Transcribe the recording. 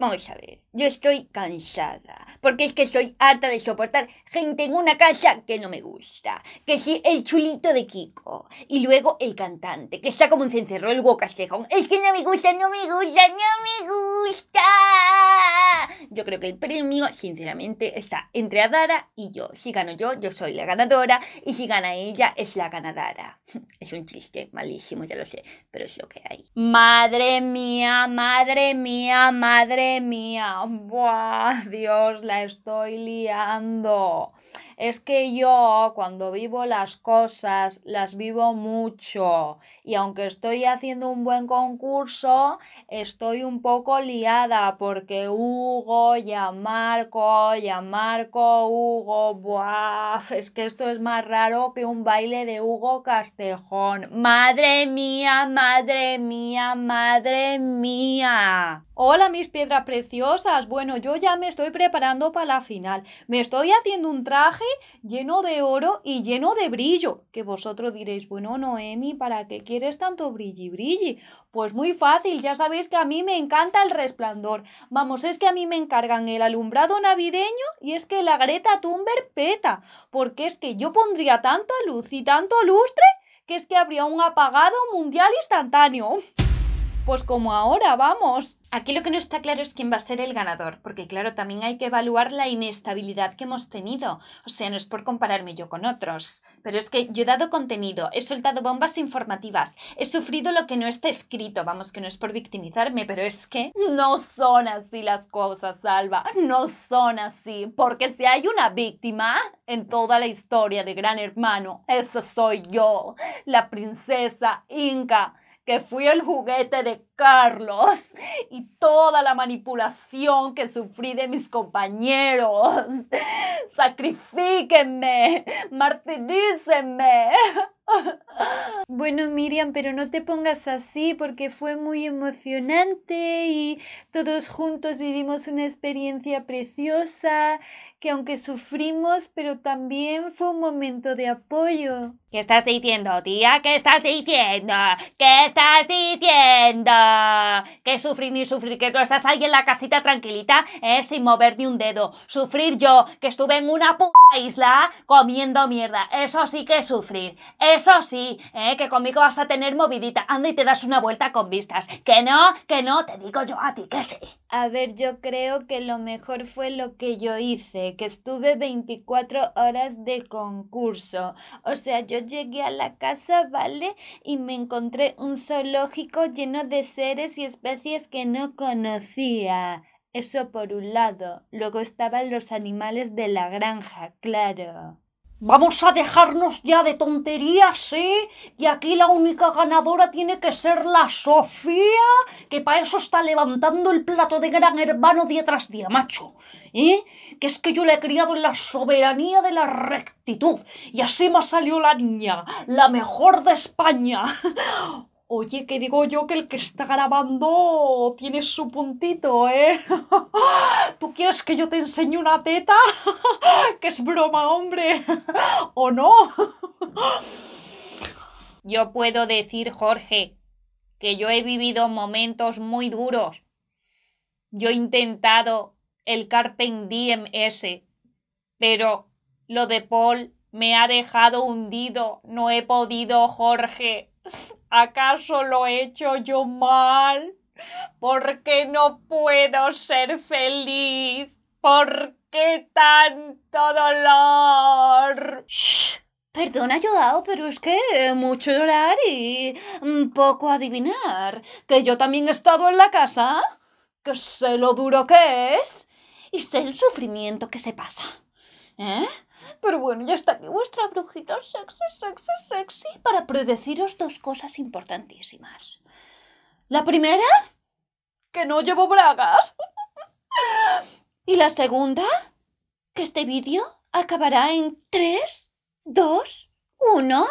Vamos a ver, yo estoy cansada, porque es que soy harta de soportar gente en una casa que no me gusta. Que si el chulito de Kiko, y luego el cantante, que está como un cencerro el castejón. Es que no me gusta, no me gusta, no me gusta yo creo que el premio, sinceramente, está entre Adara y yo. Si gano yo, yo soy la ganadora. Y si gana ella, es la ganadora. Es un chiste malísimo, ya lo sé, pero es lo que hay. Madre mía, madre mía, madre mía. Buah, Dios, la estoy liando. Es que yo cuando vivo las cosas, las vivo mucho. Y aunque estoy haciendo un buen concurso, estoy un poco liada porque Hugo Marco, ya Marco, Hugo, buah, es que esto es más raro que un baile de Hugo Castejón. Madre mía, madre mía, madre mía. Hola mis piedras preciosas, bueno yo ya me estoy preparando para la final, me estoy haciendo un traje lleno de oro y lleno de brillo, que vosotros diréis, bueno Noemi, ¿para qué quieres tanto brilli brilli? Pues muy fácil, ya sabéis que a mí me encanta el resplandor, vamos, es que a mí me encargan el alumbrado navideño y es que la Greta Thunberg peta, porque es que yo pondría tanto luz y tanto lustre que es que habría un apagado mundial instantáneo pues como ahora, vamos. Aquí lo que no está claro es quién va a ser el ganador, porque claro, también hay que evaluar la inestabilidad que hemos tenido. O sea, no es por compararme yo con otros, pero es que yo he dado contenido, he soltado bombas informativas, he sufrido lo que no está escrito, vamos, que no es por victimizarme, pero es que no son así las cosas, Alba, no son así, porque si hay una víctima en toda la historia de Gran Hermano, esa soy yo, la princesa Inca que fui el juguete de Carlos y toda la manipulación que sufrí de mis compañeros. Sacrifíquenme, martirícenme. Bueno, Miriam, pero no te pongas así porque fue muy emocionante y todos juntos vivimos una experiencia preciosa que aunque sufrimos, pero también fue un momento de apoyo. ¿Qué estás diciendo, tía? ¿Qué estás diciendo? ¿Qué estás diciendo? Que sufrir ni sufrir, que cosas hay en la casita tranquilita, eh, sin mover ni un dedo. Sufrir yo, que estuve en una puta isla comiendo mierda. Eso sí que sufrir. Eso sí, eh, que conmigo vas a tener movidita. Anda y te das una vuelta con vistas. Que no, que no, te digo yo a ti que sí. A ver, yo creo que lo mejor fue lo que yo hice eh, que estuve 24 horas de concurso. O sea, yo llegué a la casa, ¿vale? Y me encontré un zoológico lleno de seres y especies que no conocía. Eso por un lado. Luego estaban los animales de la granja, claro. Vamos a dejarnos ya de tonterías, ¿eh? Y aquí la única ganadora tiene que ser la Sofía, que para eso está levantando el plato de gran hermano día tras día, macho. ¿Eh? Que es que yo le he criado en la soberanía de la rectitud. Y así me salió la niña, la mejor de España. Oye, que digo yo que el que está grabando tiene su puntito, ¿eh? ¿Tú quieres que yo te enseñe una teta? que es broma, hombre. ¿O no? yo puedo decir, Jorge, que yo he vivido momentos muy duros. Yo he intentado el Carpen Diem pero lo de Paul me ha dejado hundido. No he podido, Jorge. ¿Acaso lo he hecho yo mal? ¿Por qué no puedo ser feliz? ¿Por qué tanto dolor? Perdona, Yodao, pero es que eh, mucho llorar y mm, poco adivinar. Que yo también he estado en la casa, que sé lo duro que es y sé el sufrimiento que se pasa. ¿Eh? Pero bueno, ya está aquí vuestra brujita sexy, sexy, sexy para predeciros dos cosas importantísimas. La primera, que no llevo bragas. y la segunda, que este vídeo acabará en 3, 2, 1.